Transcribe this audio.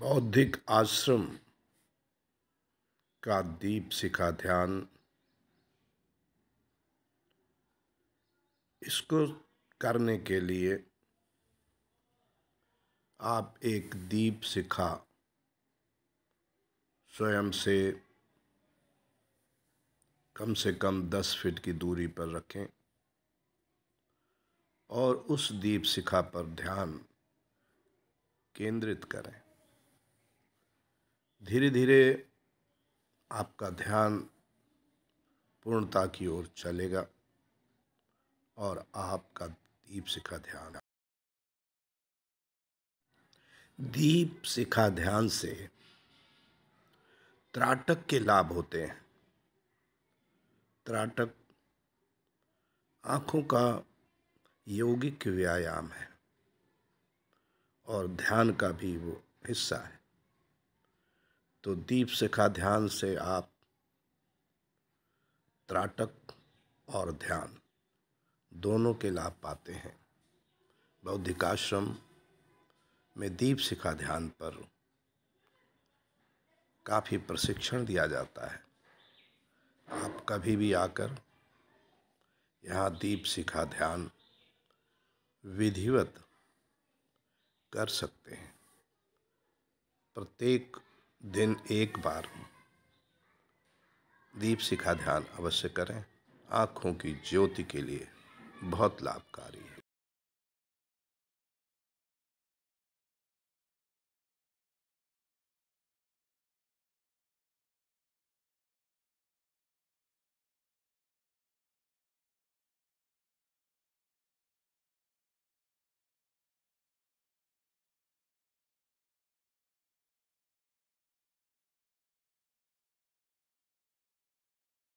बौद्धिक आश्रम का दीप सिखा ध्यान इसको करने के लिए आप एक दीप सिखा स्वयं से कम से कम दस फीट की दूरी पर रखें और उस दीप सिखा पर ध्यान केंद्रित करें धीरे धीरे आपका ध्यान पूर्णता की ओर चलेगा और आपका दीप शिखा ध्यान दीप शिखा ध्यान से त्राटक के लाभ होते हैं त्राटक आँखों का यौगिक व्यायाम है और ध्यान का भी वो हिस्सा है तो दीप शिखा ध्यान से आप त्राटक और ध्यान दोनों के लाभ पाते हैं बौद्धिकाश्रम में दीप शिखा ध्यान पर काफ़ी प्रशिक्षण दिया जाता है आप कभी भी आकर यहाँ दीप शिखा ध्यान विधिवत कर सकते हैं प्रत्येक दिन एक बार दीप शिखा ध्यान अवश्य करें आँखों की ज्योति के लिए बहुत लाभकारी है